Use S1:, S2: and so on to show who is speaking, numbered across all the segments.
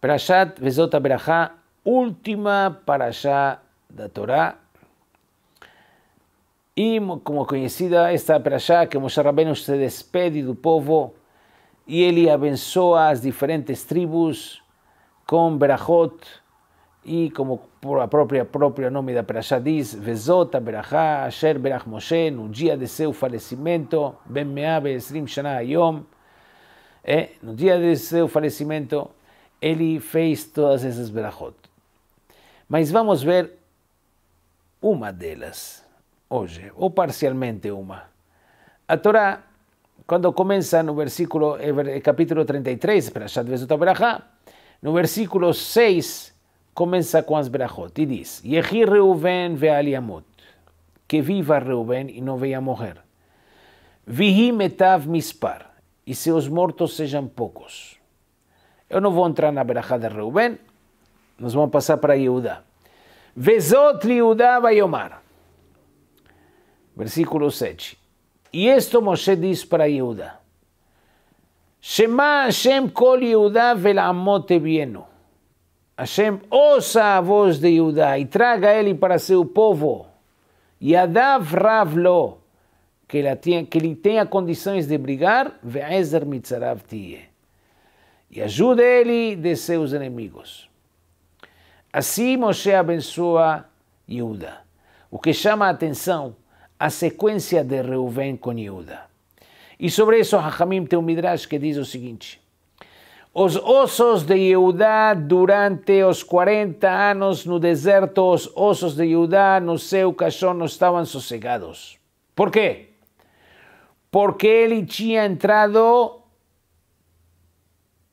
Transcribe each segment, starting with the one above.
S1: Parashat Vezot Abrahá, última Parashá da Torá. E, como conhecida, esta Parashá que Moshe Rabbeinu se despede do povo e ele abençoa as diferentes tribos com Berachot, e como a própria própria nome da Perashá diz, Vezota Berachá, Asher Berach Moshe, no dia de seu falecimento, Ben Me'a Be'esrim Shana Hayom, é, eh, no dia de seu falecimento, ele fez todas essas Berachot. Mas vamos ver uma delas hoje, ou parcialmente uma. A Torá, quando começa no versículo, eh, capítulo 33, Perashat Vezota Berachá, no versículo 6, comienza con las brajot y dice, Yehi Reuven ve Aliamot, que viva Reuben y no vea mujer. Vihi metav mispar, y los mortos sean pocos. Yo no voy a entrar na braja de Reuben, Nos vamos a pasar para Yehuda. Vezot va Versículo 7. Y esto Moshe diz para Yehuda: Shema Hashem kol Yehuda velamote vieno. Hashem ouça a voz de Judá e traga ele para seu povo. Yadav Ravlo, que, ela tenha, que ele tenha condições de brigar, Ve'ezer Mitzarav Tie, e ajude ele de seus inimigos. Assim Moshe abençoa Judá. O que chama a atenção a sequência de Reuven com Judá. E sobre isso, Hachamim tem um midrash que diz o seguinte: Os osos de Judá durante los 40 años no deserto, os osos de Judá no seu cachón no estaban sosegados. Por qué? Porque él tinha entrado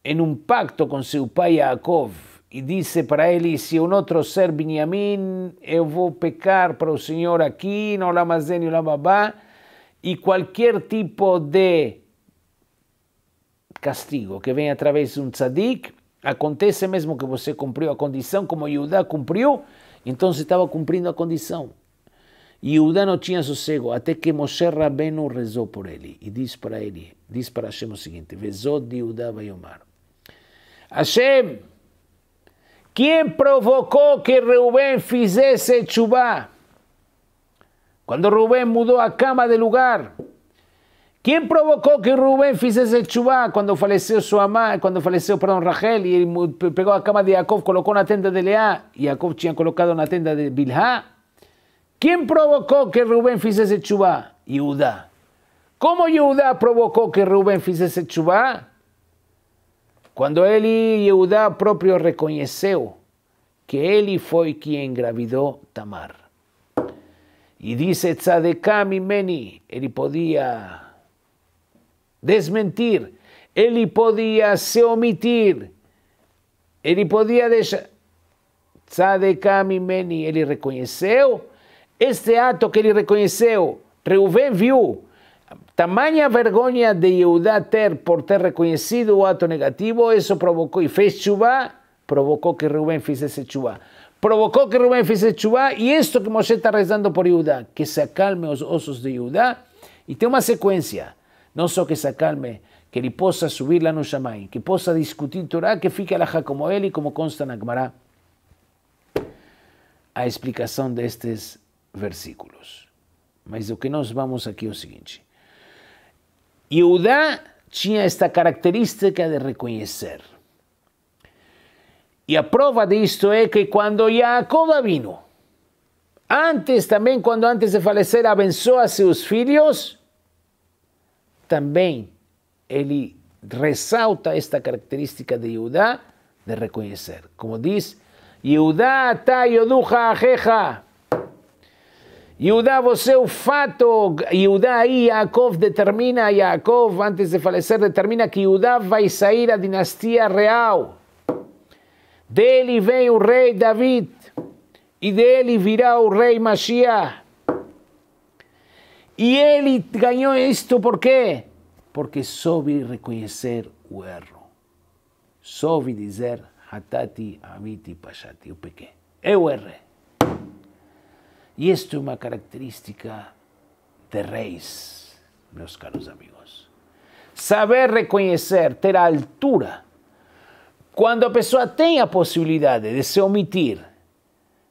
S1: en em un um pacto con su pai Jacob y e dice para ele: Se um otro ser Benjamín. yo voy a pecar para el Señor aquí, no ni la mamá e y e cualquier tipo de castigo que vem através de um tzadik, acontece mesmo que você cumpriu a condição, como Yudá cumpriu, então você estava cumprindo a condição. Yudá não tinha sossego, até que Moshe Rabbeinu rezou por ele e diz para ele, diz para Hashem o seguinte, Vezod de Yudá vai mar Hashem, quem provocou que Reuben fizesse Chubá? Quando Rubén mudou a cama de lugar, ¿Quién provocó que Rubén fizese chubá cuando falleció su ama, cuando falleció, perdón, Rachel y pegó a cama de Jacob, colocó una tienda de Lea y Jacob había colocado una tienda de Bilha? ¿Quién provocó que Rubén fizese chubá? Yuda. ¿Cómo Yehudá provocó que Rubén fizese chubá? Cuando él y Yehudá propio reconoció que él fue quien engravidó Tamar. Y dice Tzadekami Meni, él podía desmentir, ele podia se omitir, ele podia deixar. Tzadeká meni ele reconheceu este ato que ele reconheceu. Reuven viu tamanha vergonha de Yehudá ter por ter reconhecido o ato negativo, isso provocou e fez chuva, provocou que Reuven fizesse chuva. Provocou que Reuven fizesse chuva e isto que Moshe está rezando por Yehudá, que se acalme os ossos de Yehudá. E tem uma sequência. Non só que se acalme, que ele possa subir lá no Shammai, que possa discutir Torah, que fique alajá como ele e como consta na gmará A explicação destes versículos. Mas o que nós vamos aqui é o seguinte. Yehudá tinha esta característica de reconhecer. E a prova disto é que quando Jacob vino, antes também, quando antes de falecer, abençoa seus filhos, também ele ressalta esta característica de Yudá de reconhecer. Como diz, Yudá ta yoducha ajeja. Yudá, você o fato. Yudá aí, Yaakov determina, Yaakov, antes de falecer, determina que Yudá vai sair a dinastia real. Dele vem o rei David e dele virá o rei Mashiach. E ele ganhou isto por quê? Porque soube reconhecer o erro. Soube dizer, Hatati, Amiti, Pachati, eu pequei. Eu errei. E isto é uma característica de reis, meus caros amigos. Saber reconhecer, ter a altura. Quando a pessoa tem a possibilidade de se omitir,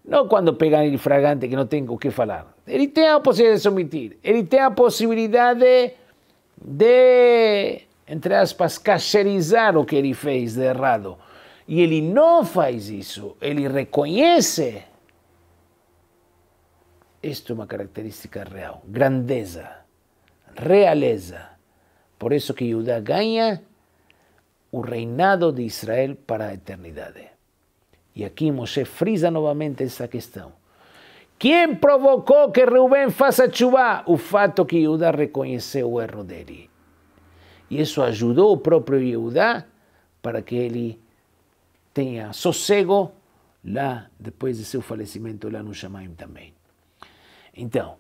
S1: não quando pega ele fragante que não tem o que falar, ele tem a possibilidade de omitir. Ele tem a possibilidade de, entre aspas, cacherizar o que ele fez de errado. E ele não faz isso. Ele reconhece. Isto é uma característica real. Grandeza. Realeza. Por isso que Judá ganha o reinado de Israel para a eternidade. E aqui Moshe frisa novamente essa questão. Quem provocou que Reuben faça chuva? O fato que Judá reconheceu o erro dele. E isso ajudou o próprio Judá para que ele tenha sossego lá depois de seu falecimento lá no Shamaim também. Então,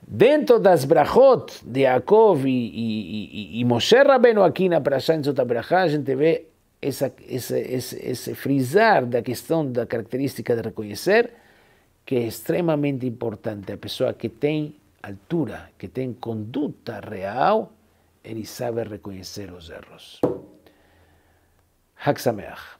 S1: dentro das brachot de Yaakov e, e, e, e Moshe Rabbeinu aqui na Prashá em Sotabrachá, a gente vê essa, esse, esse frisar da questão da característica de reconhecer, que é extremamente importante. A pessoa que tem altura, que tem conduta real, ele sabe reconhecer os erros. Haksameach.